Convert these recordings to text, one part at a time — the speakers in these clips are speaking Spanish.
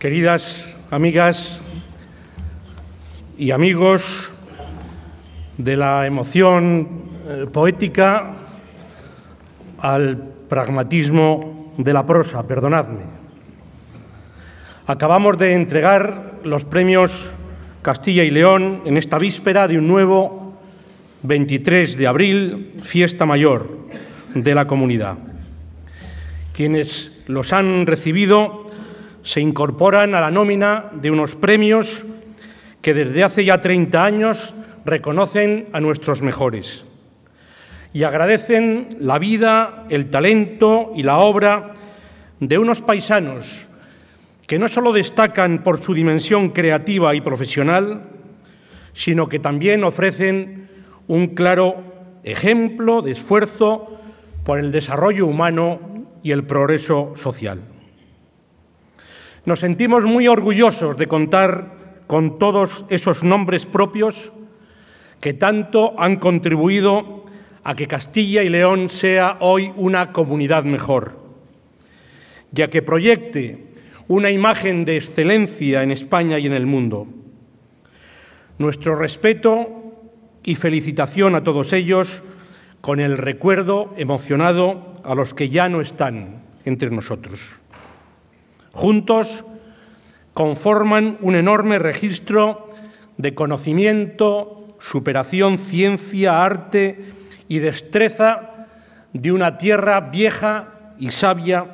Queridas amigas y amigos de la emoción eh, poética al pragmatismo de la prosa, perdonadme. Acabamos de entregar los premios Castilla y León en esta víspera de un nuevo 23 de abril, fiesta mayor de la comunidad. Quienes los han recibido se incorporan a la nómina de unos premios que desde hace ya 30 años reconocen a nuestros mejores y agradecen la vida, el talento y la obra de unos paisanos que no solo destacan por su dimensión creativa y profesional, sino que también ofrecen un claro ejemplo de esfuerzo por el desarrollo humano y el progreso social. Nos sentimos muy orgullosos de contar con todos esos nombres propios que tanto han contribuido a que Castilla y León sea hoy una comunidad mejor, ya que proyecte una imagen de excelencia en España y en el mundo. Nuestro respeto y felicitación a todos ellos con el recuerdo emocionado a los que ya no están entre nosotros. Juntos conforman un enorme registro de conocimiento, superación, ciencia, arte y destreza de una tierra vieja y sabia,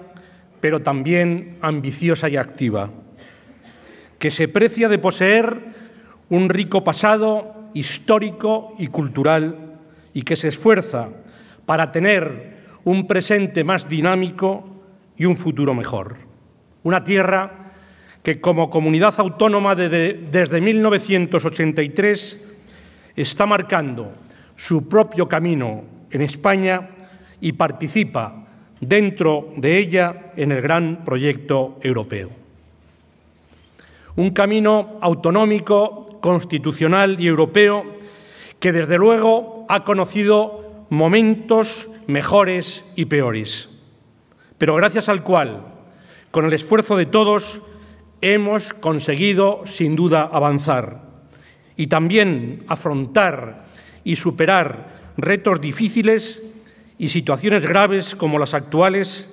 pero también ambiciosa y activa, que se precia de poseer un rico pasado histórico y cultural y que se esfuerza para tener un presente más dinámico y un futuro mejor una tierra que como comunidad autónoma desde, 1983 está marcando su propio camino en España y participa dentro de ella en el gran proyecto europeo. Un camino autonómico, constitucional y europeo que desde luego ha conocido momentos mejores y peores, pero gracias al cual con el esfuerzo de todos hemos conseguido sin duda avanzar y también afrontar y superar retos difíciles y situaciones graves como las actuales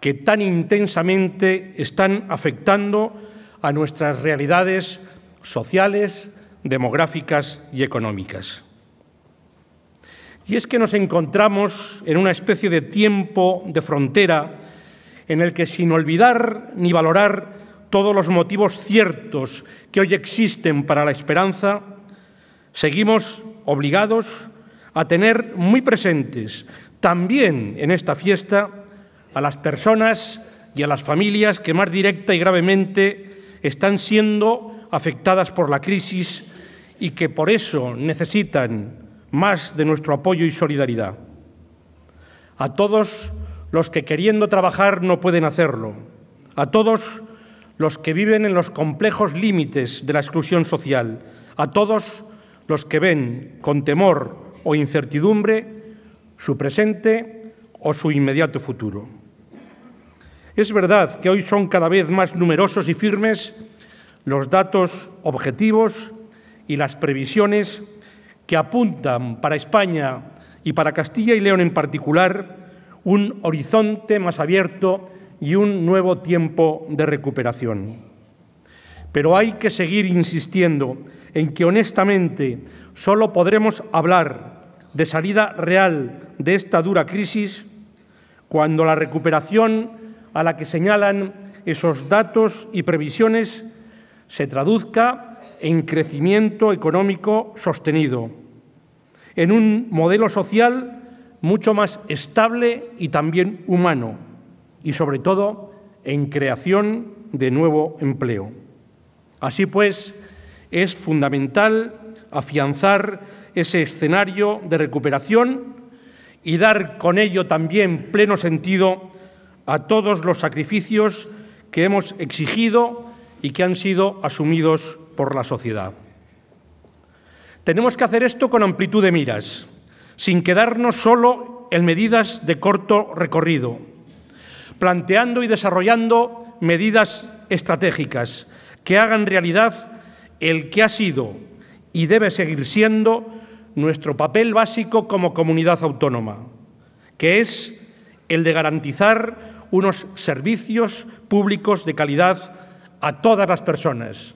que tan intensamente están afectando a nuestras realidades sociales, demográficas y económicas. Y es que nos encontramos en una especie de tiempo de frontera en el que sin olvidar ni valorar todos los motivos ciertos que hoy existen para la esperanza, seguimos obligados a tener muy presentes también en esta fiesta a las personas y a las familias que más directa y gravemente están siendo afectadas por la crisis y que por eso necesitan más de nuestro apoyo y solidaridad. A todos los que queriendo trabajar no pueden hacerlo, a todos los que viven en los complejos límites de la exclusión social, a todos los que ven con temor o incertidumbre su presente o su inmediato futuro. Es verdad que hoy son cada vez más numerosos y firmes los datos objetivos y las previsiones que apuntan para España y para Castilla y León en particular un horizonte más abierto y un nuevo tiempo de recuperación. Pero hay que seguir insistiendo en que honestamente solo podremos hablar de salida real de esta dura crisis cuando la recuperación a la que señalan esos datos y previsiones se traduzca en crecimiento económico sostenido, en un modelo social mucho más estable y también humano, y sobre todo en creación de nuevo empleo. Así pues, es fundamental afianzar ese escenario de recuperación y dar con ello también pleno sentido a todos los sacrificios que hemos exigido y que han sido asumidos por la sociedad. Tenemos que hacer esto con amplitud de miras, sin quedarnos solo en medidas de corto recorrido, planteando y desarrollando medidas estratégicas que hagan realidad el que ha sido y debe seguir siendo nuestro papel básico como comunidad autónoma, que es el de garantizar unos servicios públicos de calidad a todas las personas,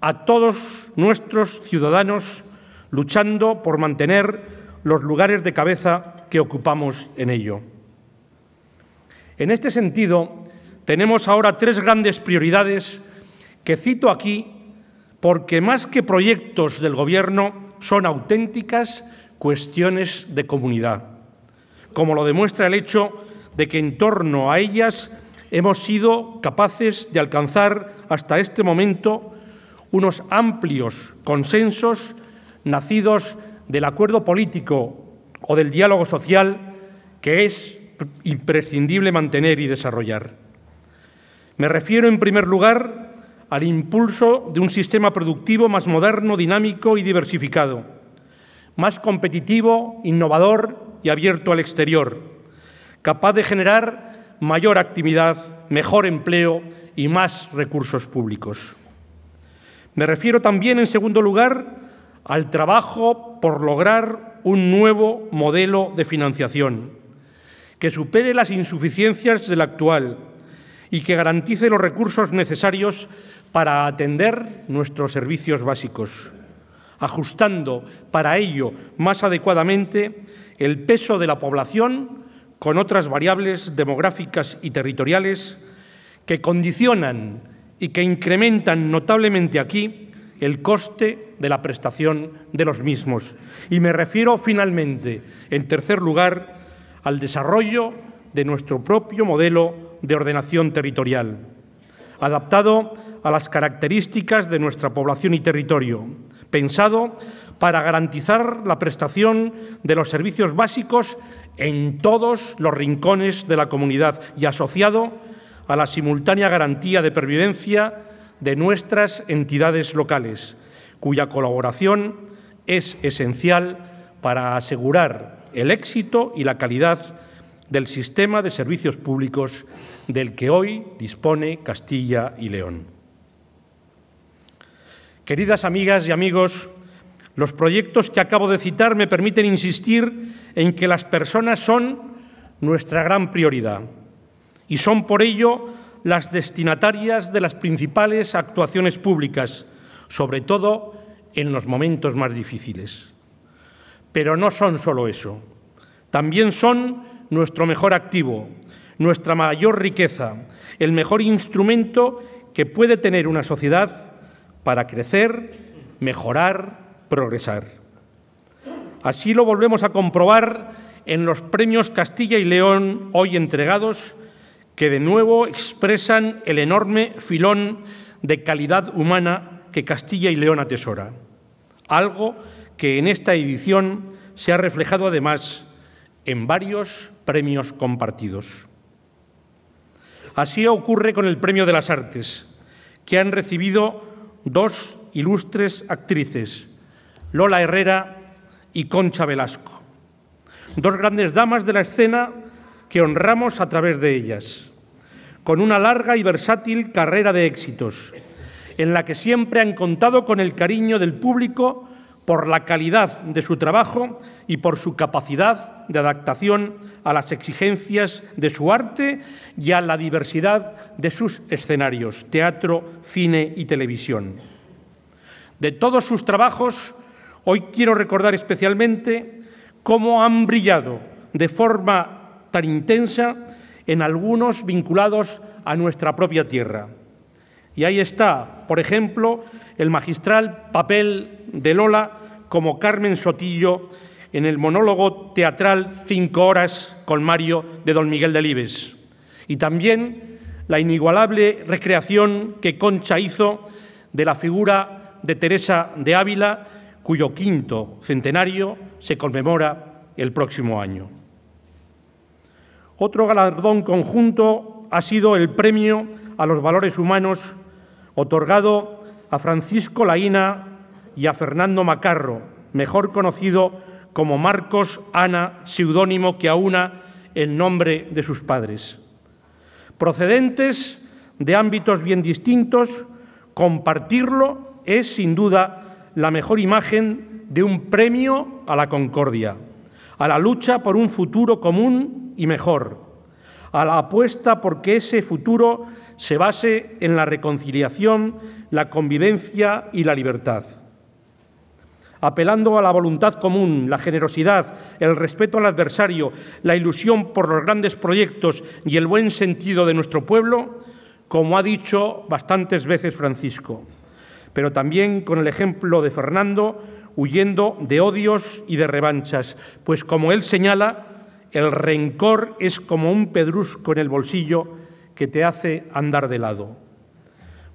a todos nuestros ciudadanos, luchando por mantener los lugares de cabeza que ocupamos en ello. En este sentido, tenemos ahora tres grandes prioridades que cito aquí porque más que proyectos del Gobierno son auténticas cuestiones de comunidad, como lo demuestra el hecho de que en torno a ellas hemos sido capaces de alcanzar hasta este momento unos amplios consensos nacidos del acuerdo político o del diálogo social que es imprescindible mantener y desarrollar. Me refiero, en primer lugar, al impulso de un sistema productivo más moderno, dinámico y diversificado, más competitivo, innovador y abierto al exterior, capaz de generar mayor actividad, mejor empleo y más recursos públicos. Me refiero también, en segundo lugar, al trabajo por lograr un nuevo modelo de financiación que supere las insuficiencias del actual y que garantice los recursos necesarios para atender nuestros servicios básicos, ajustando para ello más adecuadamente el peso de la población con otras variables demográficas y territoriales que condicionan y que incrementan notablemente aquí el coste de la prestación de los mismos. Y me refiero finalmente, en tercer lugar, al desarrollo de nuestro propio modelo de ordenación territorial, adaptado a las características de nuestra población y territorio, pensado para garantizar la prestación de los servicios básicos en todos los rincones de la comunidad y asociado a la simultánea garantía de pervivencia de nuestras entidades locales, cuya colaboración es esencial para asegurar el éxito y la calidad del sistema de servicios públicos del que hoy dispone Castilla y León. Queridas amigas y amigos, los proyectos que acabo de citar me permiten insistir en que las personas son nuestra gran prioridad y son por ello las destinatarias de las principales actuaciones públicas, sobre todo en los momentos más difíciles. Pero no son solo eso, también son nuestro mejor activo, nuestra mayor riqueza, el mejor instrumento que puede tener una sociedad para crecer, mejorar, progresar. Así lo volvemos a comprobar en los premios Castilla y León hoy entregados que de nuevo expresan el enorme filón de calidad humana que Castilla y León atesora, algo que en esta edición se ha reflejado además en varios premios compartidos. Así ocurre con el Premio de las Artes, que han recibido dos ilustres actrices, Lola Herrera y Concha Velasco, dos grandes damas de la escena que honramos a través de ellas, con una larga y versátil carrera de éxitos, en la que siempre han contado con el cariño del público por la calidad de su trabajo y por su capacidad de adaptación a las exigencias de su arte y a la diversidad de sus escenarios, teatro, cine y televisión. De todos sus trabajos, hoy quiero recordar especialmente cómo han brillado de forma tan intensa en algunos vinculados a nuestra propia tierra. Y ahí está, por ejemplo, el magistral papel de Lola como Carmen Sotillo en el monólogo teatral Cinco Horas con Mario de Don Miguel de Y también la inigualable recreación que Concha hizo de la figura de Teresa de Ávila, cuyo quinto centenario se conmemora el próximo año. Otro galardón conjunto ha sido el Premio a los Valores Humanos otorgado a Francisco Laína y a Fernando Macarro, mejor conocido como Marcos Ana, seudónimo que aúna el nombre de sus padres. Procedentes de ámbitos bien distintos, compartirlo es sin duda la mejor imagen de un premio a la concordia a la lucha por un futuro común y mejor, a la apuesta por que ese futuro se base en la reconciliación, la convivencia y la libertad. Apelando a la voluntad común, la generosidad, el respeto al adversario, la ilusión por los grandes proyectos y el buen sentido de nuestro pueblo, como ha dicho bastantes veces Francisco, pero también con el ejemplo de Fernando, huyendo de odios y de revanchas, pues como él señala, el rencor es como un pedrusco en el bolsillo que te hace andar de lado.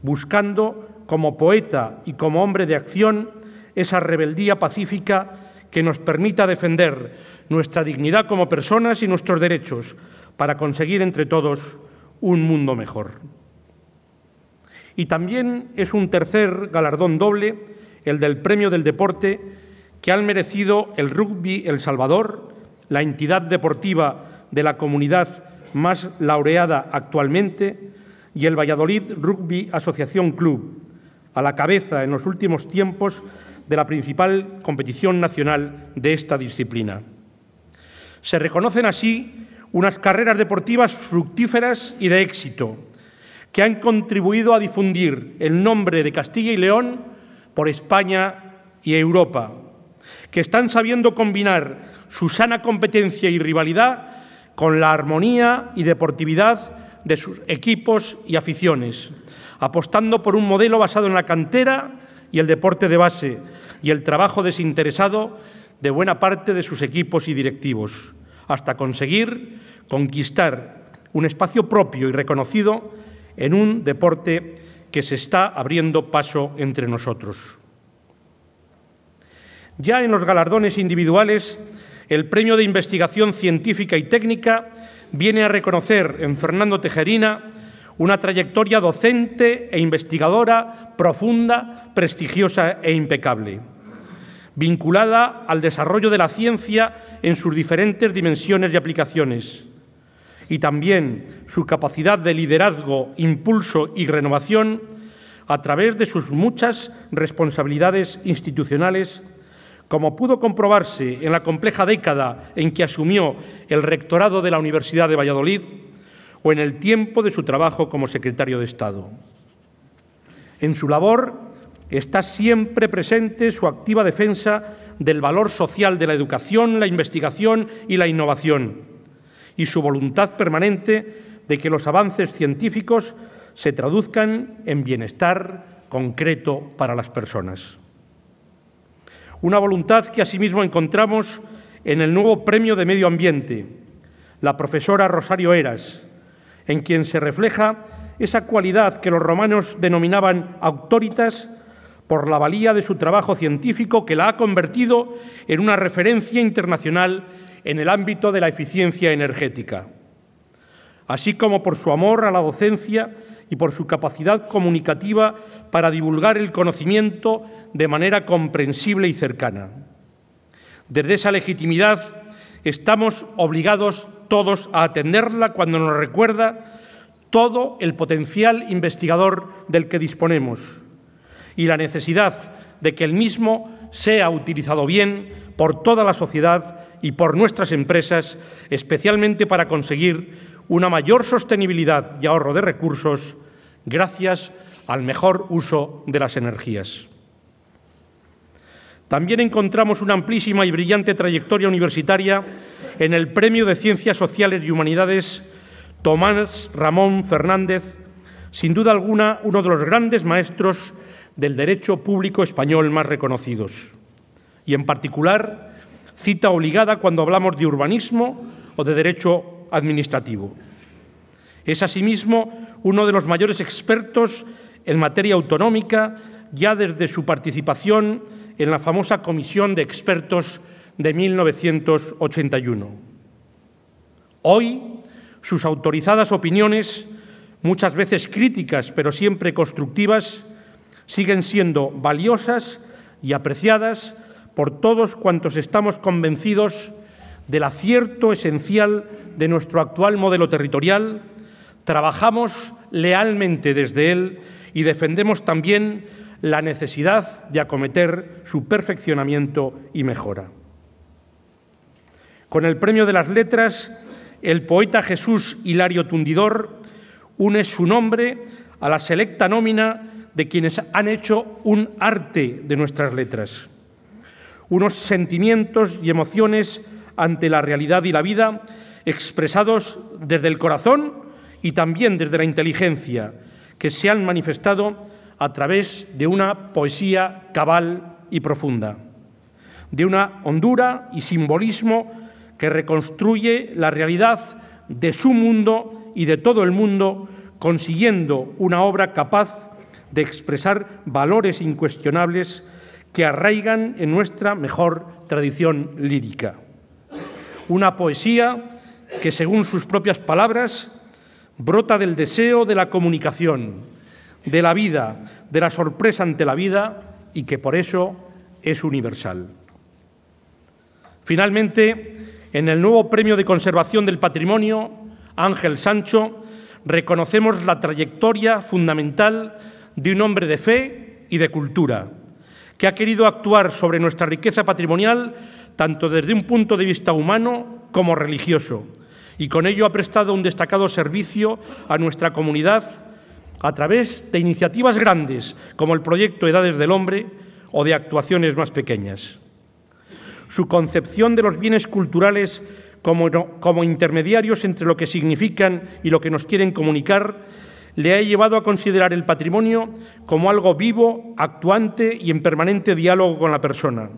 Buscando, como poeta y como hombre de acción, esa rebeldía pacífica que nos permita defender nuestra dignidad como personas y nuestros derechos para conseguir entre todos un mundo mejor. Y también es un tercer galardón doble el del Premio del Deporte, que han merecido el rugby El Salvador, la entidad deportiva de la comunidad más laureada actualmente, y el Valladolid Rugby Asociación Club, a la cabeza en los últimos tiempos de la principal competición nacional de esta disciplina. Se reconocen así unas carreras deportivas fructíferas y de éxito, que han contribuido a difundir el nombre de Castilla y León por España y Europa, que están sabiendo combinar su sana competencia y rivalidad con la armonía y deportividad de sus equipos y aficiones, apostando por un modelo basado en la cantera y el deporte de base y el trabajo desinteresado de buena parte de sus equipos y directivos, hasta conseguir conquistar un espacio propio y reconocido en un deporte que se está abriendo paso entre nosotros. Ya en los galardones individuales, el Premio de Investigación Científica y Técnica viene a reconocer en Fernando Tejerina una trayectoria docente e investigadora profunda, prestigiosa e impecable, vinculada al desarrollo de la ciencia en sus diferentes dimensiones y aplicaciones y también su capacidad de liderazgo, impulso y renovación a través de sus muchas responsabilidades institucionales, como pudo comprobarse en la compleja década en que asumió el rectorado de la Universidad de Valladolid o en el tiempo de su trabajo como secretario de Estado. En su labor está siempre presente su activa defensa del valor social de la educación, la investigación y la innovación, y su voluntad permanente de que los avances científicos se traduzcan en bienestar concreto para las personas. Una voluntad que asimismo encontramos en el nuevo Premio de Medio Ambiente, la profesora Rosario Eras, en quien se refleja esa cualidad que los romanos denominaban autóritas por la valía de su trabajo científico que la ha convertido en una referencia internacional en el ámbito de la eficiencia energética, así como por su amor a la docencia y por su capacidad comunicativa para divulgar el conocimiento de manera comprensible y cercana. Desde esa legitimidad estamos obligados todos a atenderla cuando nos recuerda todo el potencial investigador del que disponemos y la necesidad de que el mismo sea utilizado bien por toda la sociedad y por nuestras empresas, especialmente para conseguir una mayor sostenibilidad y ahorro de recursos gracias al mejor uso de las energías. También encontramos una amplísima y brillante trayectoria universitaria en el Premio de Ciencias Sociales y Humanidades Tomás Ramón Fernández, sin duda alguna uno de los grandes maestros del derecho público español más reconocidos, y en particular cita obligada cuando hablamos de urbanismo o de derecho administrativo. Es asimismo uno de los mayores expertos en materia autonómica, ya desde su participación en la famosa Comisión de Expertos de 1981. Hoy, sus autorizadas opiniones, muchas veces críticas pero siempre constructivas, siguen siendo valiosas y apreciadas por todos cuantos estamos convencidos del acierto esencial de nuestro actual modelo territorial, trabajamos lealmente desde él y defendemos también la necesidad de acometer su perfeccionamiento y mejora. Con el Premio de las Letras, el poeta Jesús Hilario Tundidor une su nombre a la selecta nómina de quienes han hecho un arte de nuestras letras unos sentimientos y emociones ante la realidad y la vida expresados desde el corazón y también desde la inteligencia, que se han manifestado a través de una poesía cabal y profunda, de una hondura y simbolismo que reconstruye la realidad de su mundo y de todo el mundo, consiguiendo una obra capaz de expresar valores incuestionables que arraigan en nuestra mejor tradición lírica. Una poesía que, según sus propias palabras, brota del deseo de la comunicación, de la vida, de la sorpresa ante la vida y que por eso es universal. Finalmente, en el nuevo Premio de Conservación del Patrimonio, Ángel Sancho, reconocemos la trayectoria fundamental de un hombre de fe y de cultura que ha querido actuar sobre nuestra riqueza patrimonial tanto desde un punto de vista humano como religioso, y con ello ha prestado un destacado servicio a nuestra comunidad a través de iniciativas grandes como el proyecto Edades del Hombre o de actuaciones más pequeñas. Su concepción de los bienes culturales como, como intermediarios entre lo que significan y lo que nos quieren comunicar le ha llevado a considerar el patrimonio como algo vivo, actuante y en permanente diálogo con la persona,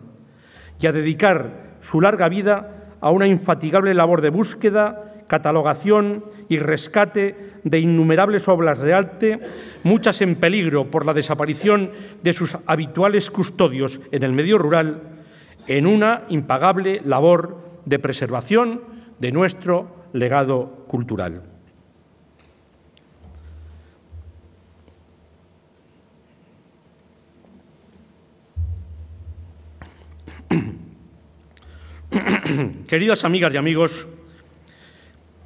y a dedicar su larga vida a una infatigable labor de búsqueda, catalogación y rescate de innumerables obras de arte, muchas en peligro por la desaparición de sus habituales custodios en el medio rural, en una impagable labor de preservación de nuestro legado cultural. Queridas amigas y amigos,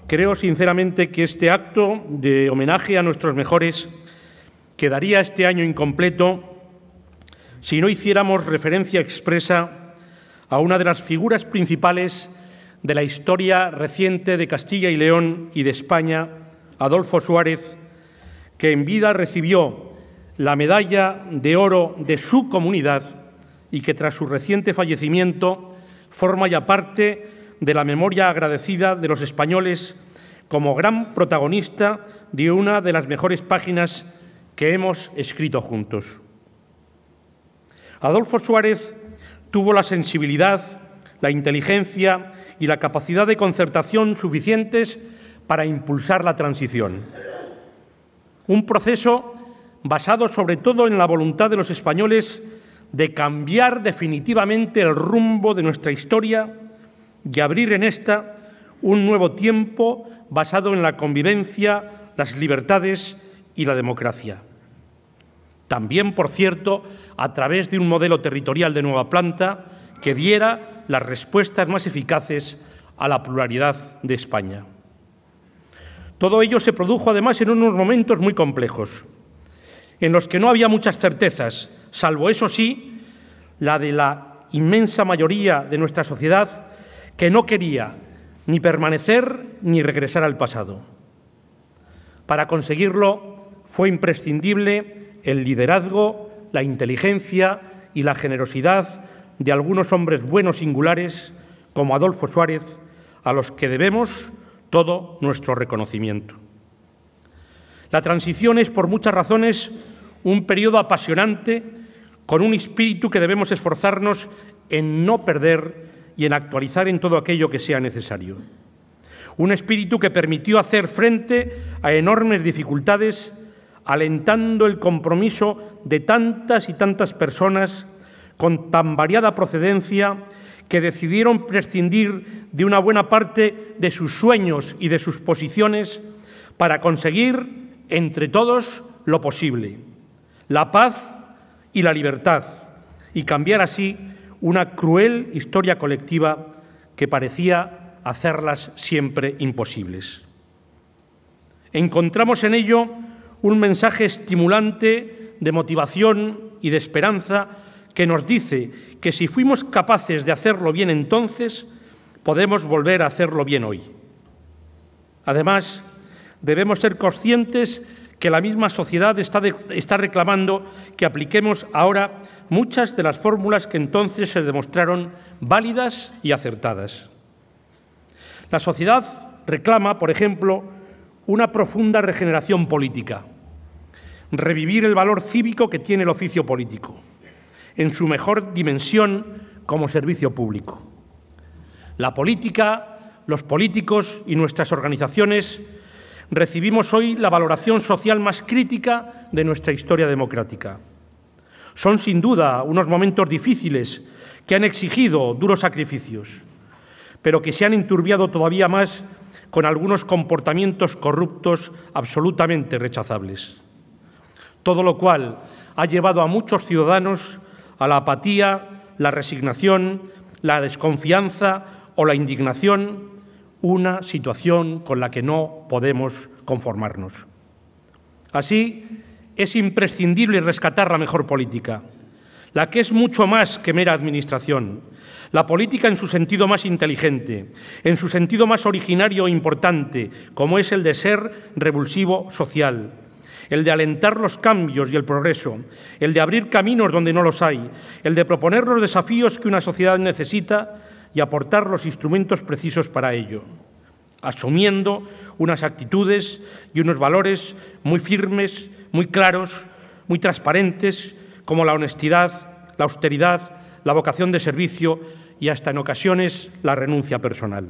creo sinceramente que este acto de homenaje a nuestros mejores quedaría este año incompleto si no hiciéramos referencia expresa a una de las figuras principales de la historia reciente de Castilla y León y de España, Adolfo Suárez, que en vida recibió la medalla de oro de su comunidad y que tras su reciente fallecimiento forma ya parte de la memoria agradecida de los españoles como gran protagonista de una de las mejores páginas que hemos escrito juntos. Adolfo Suárez tuvo la sensibilidad, la inteligencia y la capacidad de concertación suficientes para impulsar la transición. Un proceso basado sobre todo en la voluntad de los españoles de cambiar definitivamente el rumbo de nuestra historia y abrir en esta un nuevo tiempo basado en la convivencia, las libertades y la democracia. También, por cierto, a través de un modelo territorial de nueva planta que diera las respuestas más eficaces a la pluralidad de España. Todo ello se produjo además en unos momentos muy complejos, en los que no había muchas certezas salvo eso sí, la de la inmensa mayoría de nuestra sociedad que no quería ni permanecer ni regresar al pasado. Para conseguirlo fue imprescindible el liderazgo, la inteligencia y la generosidad de algunos hombres buenos singulares como Adolfo Suárez, a los que debemos todo nuestro reconocimiento. La transición es, por muchas razones, un periodo apasionante con un espíritu que debemos esforzarnos en no perder y en actualizar en todo aquello que sea necesario. Un espíritu que permitió hacer frente a enormes dificultades, alentando el compromiso de tantas y tantas personas con tan variada procedencia que decidieron prescindir de una buena parte de sus sueños y de sus posiciones para conseguir entre todos lo posible la paz y la libertad, y cambiar así una cruel historia colectiva que parecía hacerlas siempre imposibles. Encontramos en ello un mensaje estimulante de motivación y de esperanza que nos dice que si fuimos capaces de hacerlo bien entonces, podemos volver a hacerlo bien hoy. Además, debemos ser conscientes que la misma sociedad está, está reclamando que apliquemos ahora muchas de las fórmulas que entonces se demostraron válidas y acertadas. La sociedad reclama, por ejemplo, una profunda regeneración política, revivir el valor cívico que tiene el oficio político, en su mejor dimensión como servicio público. La política, los políticos y nuestras organizaciones recibimos hoy la valoración social más crítica de nuestra historia democrática. Son sin duda unos momentos difíciles que han exigido duros sacrificios, pero que se han enturbiado todavía más con algunos comportamientos corruptos absolutamente rechazables. Todo lo cual ha llevado a muchos ciudadanos a la apatía, la resignación, la desconfianza o la indignación una situación con la que no podemos conformarnos. Así, es imprescindible rescatar la mejor política, la que es mucho más que mera administración, la política en su sentido más inteligente, en su sentido más originario e importante, como es el de ser revulsivo social, el de alentar los cambios y el progreso, el de abrir caminos donde no los hay, el de proponer los desafíos que una sociedad necesita y aportar los instrumentos precisos para ello, asumiendo unas actitudes y unos valores muy firmes, muy claros, muy transparentes, como la honestidad, la austeridad, la vocación de servicio y hasta en ocasiones la renuncia personal.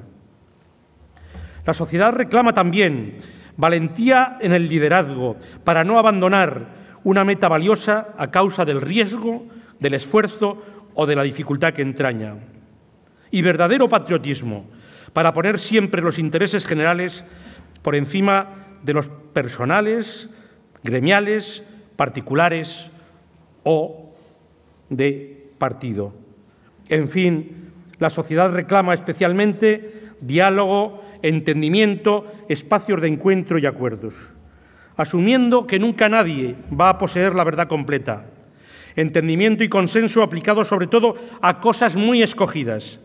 La sociedad reclama también valentía en el liderazgo para no abandonar una meta valiosa a causa del riesgo, del esfuerzo o de la dificultad que entraña y verdadero patriotismo para poner siempre los intereses generales por encima de los personales, gremiales, particulares o de partido. En fin, la sociedad reclama especialmente diálogo, entendimiento, espacios de encuentro y acuerdos, asumiendo que nunca nadie va a poseer la verdad completa. Entendimiento y consenso aplicado sobre todo a cosas muy escogidas,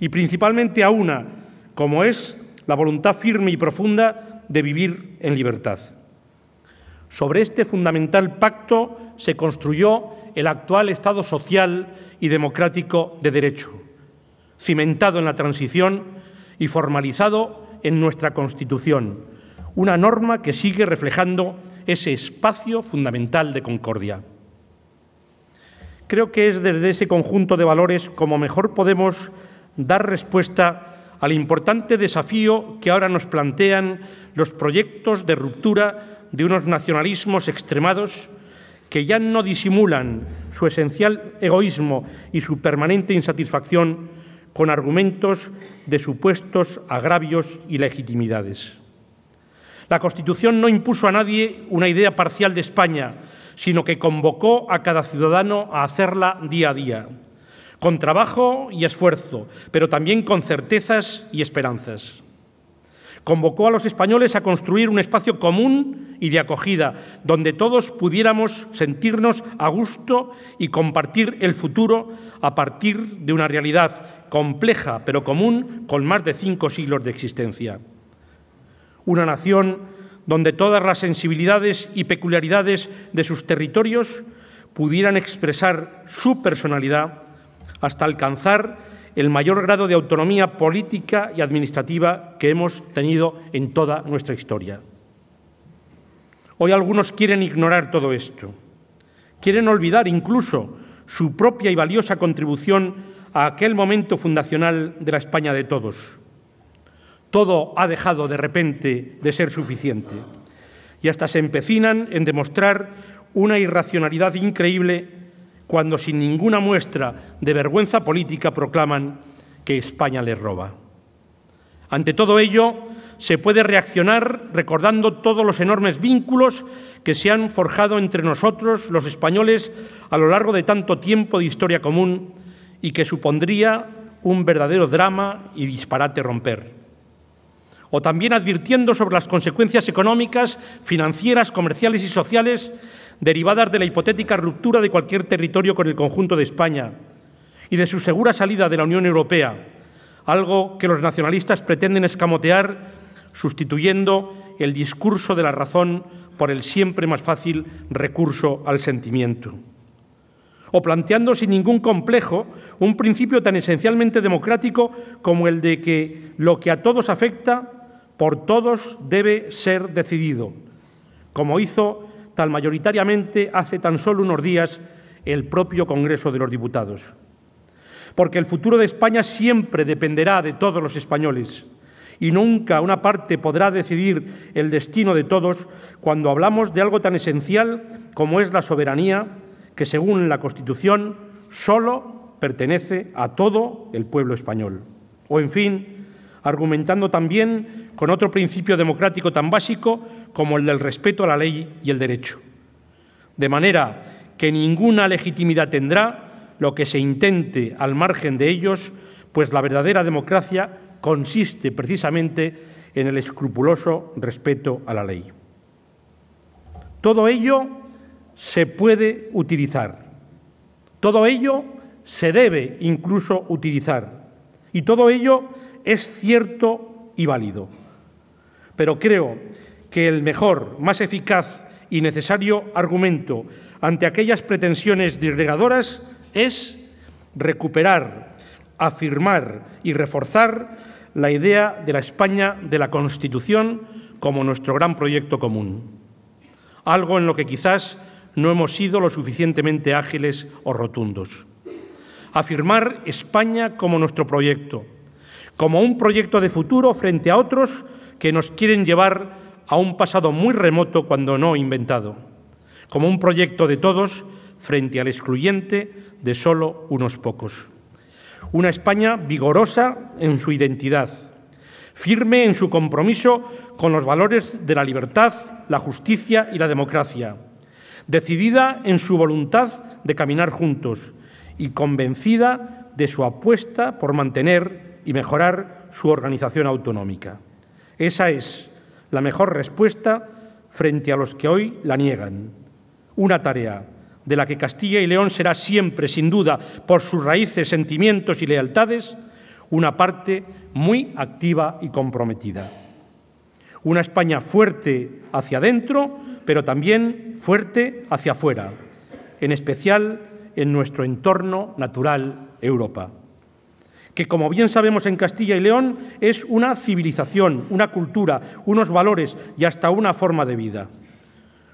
y principalmente a una, como es la voluntad firme y profunda de vivir en libertad. Sobre este fundamental pacto se construyó el actual Estado social y democrático de derecho, cimentado en la transición y formalizado en nuestra Constitución, una norma que sigue reflejando ese espacio fundamental de concordia. Creo que es desde ese conjunto de valores como mejor podemos dar respuesta al importante desafío que ahora nos plantean los proyectos de ruptura de unos nacionalismos extremados que ya no disimulan su esencial egoísmo y su permanente insatisfacción con argumentos de supuestos agravios y legitimidades. La Constitución no impuso a nadie una idea parcial de España, sino que convocó a cada ciudadano a hacerla día a día con trabajo y esfuerzo, pero también con certezas y esperanzas. Convocó a los españoles a construir un espacio común y de acogida, donde todos pudiéramos sentirnos a gusto y compartir el futuro a partir de una realidad compleja pero común con más de cinco siglos de existencia. Una nación donde todas las sensibilidades y peculiaridades de sus territorios pudieran expresar su personalidad hasta alcanzar el mayor grado de autonomía política y administrativa que hemos tenido en toda nuestra historia. Hoy algunos quieren ignorar todo esto, quieren olvidar incluso su propia y valiosa contribución a aquel momento fundacional de la España de todos. Todo ha dejado de repente de ser suficiente y hasta se empecinan en demostrar una irracionalidad increíble cuando sin ninguna muestra de vergüenza política proclaman que España les roba. Ante todo ello, se puede reaccionar recordando todos los enormes vínculos que se han forjado entre nosotros, los españoles, a lo largo de tanto tiempo de historia común y que supondría un verdadero drama y disparate romper. O también advirtiendo sobre las consecuencias económicas, financieras, comerciales y sociales derivadas de la hipotética ruptura de cualquier territorio con el conjunto de España y de su segura salida de la Unión Europea, algo que los nacionalistas pretenden escamotear sustituyendo el discurso de la razón por el siempre más fácil recurso al sentimiento. O planteando sin ningún complejo un principio tan esencialmente democrático como el de que lo que a todos afecta, por todos debe ser decidido, como hizo mayoritariamente hace tan solo unos días el propio Congreso de los Diputados. Porque el futuro de España siempre dependerá de todos los españoles y nunca una parte podrá decidir el destino de todos cuando hablamos de algo tan esencial como es la soberanía, que según la Constitución solo pertenece a todo el pueblo español. O en fin, argumentando también con otro principio democrático tan básico como el del respeto a la ley y el derecho. De manera que ninguna legitimidad tendrá lo que se intente al margen de ellos, pues la verdadera democracia consiste precisamente en el escrupuloso respeto a la ley. Todo ello se puede utilizar. Todo ello se debe incluso utilizar. Y todo ello es cierto y válido pero creo que el mejor, más eficaz y necesario argumento ante aquellas pretensiones disgregadoras es recuperar, afirmar y reforzar la idea de la España de la Constitución como nuestro gran proyecto común, algo en lo que quizás no hemos sido lo suficientemente ágiles o rotundos. Afirmar España como nuestro proyecto, como un proyecto de futuro frente a otros que nos quieren llevar a un pasado muy remoto cuando no inventado, como un proyecto de todos frente al excluyente de solo unos pocos. Una España vigorosa en su identidad, firme en su compromiso con los valores de la libertad, la justicia y la democracia, decidida en su voluntad de caminar juntos y convencida de su apuesta por mantener y mejorar su organización autonómica. Esa es la mejor respuesta frente a los que hoy la niegan. Una tarea de la que Castilla y León será siempre, sin duda, por sus raíces, sentimientos y lealtades, una parte muy activa y comprometida. Una España fuerte hacia adentro, pero también fuerte hacia afuera, en especial en nuestro entorno natural, Europa que como bien sabemos en Castilla y León es una civilización, una cultura, unos valores y hasta una forma de vida.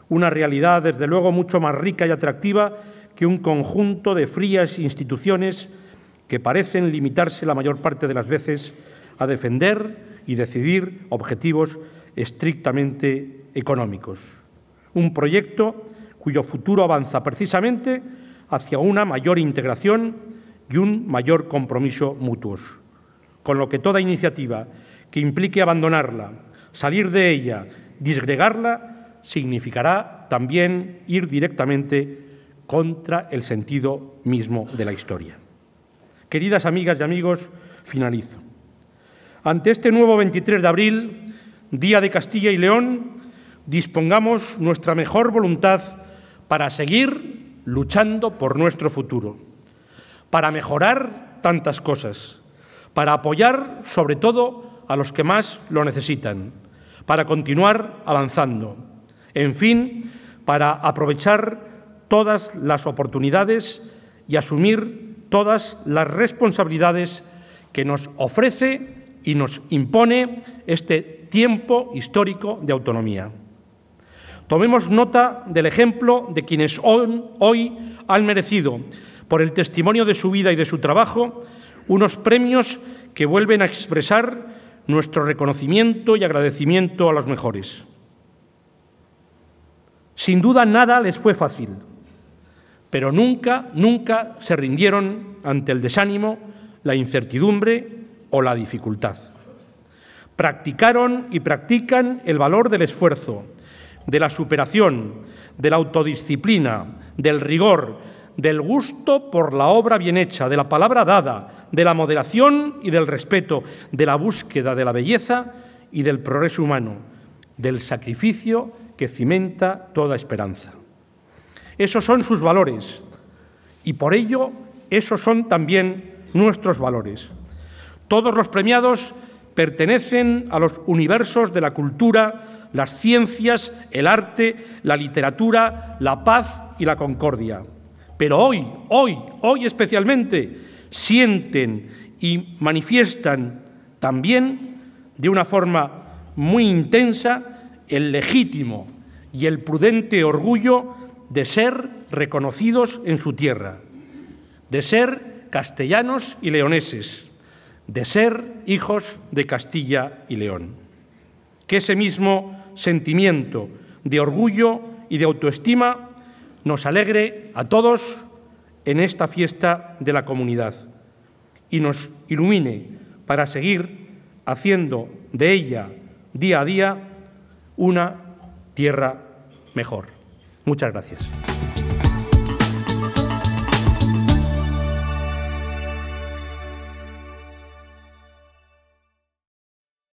Una realidad, desde luego, mucho más rica y atractiva que un conjunto de frías instituciones que parecen limitarse la mayor parte de las veces a defender y decidir objetivos estrictamente económicos. Un proyecto cuyo futuro avanza precisamente hacia una mayor integración y un mayor compromiso mutuos. Con lo que toda iniciativa que implique abandonarla, salir de ella, disgregarla, significará también ir directamente contra el sentido mismo de la historia. Queridas amigas y amigos, finalizo. Ante este nuevo 23 de abril, Día de Castilla y León, dispongamos nuestra mejor voluntad para seguir luchando por nuestro futuro para mejorar tantas cosas, para apoyar sobre todo a los que más lo necesitan, para continuar avanzando, en fin, para aprovechar todas las oportunidades y asumir todas las responsabilidades que nos ofrece y nos impone este tiempo histórico de autonomía. Tomemos nota del ejemplo de quienes hoy han merecido por el testimonio de su vida y de su trabajo, unos premios que vuelven a expresar nuestro reconocimiento y agradecimiento a los mejores. Sin duda nada les fue fácil, pero nunca, nunca se rindieron ante el desánimo, la incertidumbre o la dificultad. Practicaron y practican el valor del esfuerzo, de la superación, de la autodisciplina, del rigor, del gusto por la obra bien hecha, de la palabra dada, de la moderación y del respeto, de la búsqueda de la belleza y del progreso humano, del sacrificio que cimenta toda esperanza. Esos son sus valores y por ello esos son también nuestros valores. Todos los premiados pertenecen a los universos de la cultura, las ciencias, el arte, la literatura, la paz y la concordia pero hoy, hoy, hoy especialmente, sienten y manifiestan también de una forma muy intensa el legítimo y el prudente orgullo de ser reconocidos en su tierra, de ser castellanos y leoneses, de ser hijos de Castilla y León. Que ese mismo sentimiento de orgullo y de autoestima nos alegre a todos en esta fiesta de la comunidad y nos ilumine para seguir haciendo de ella día a día una tierra mejor. Muchas gracias.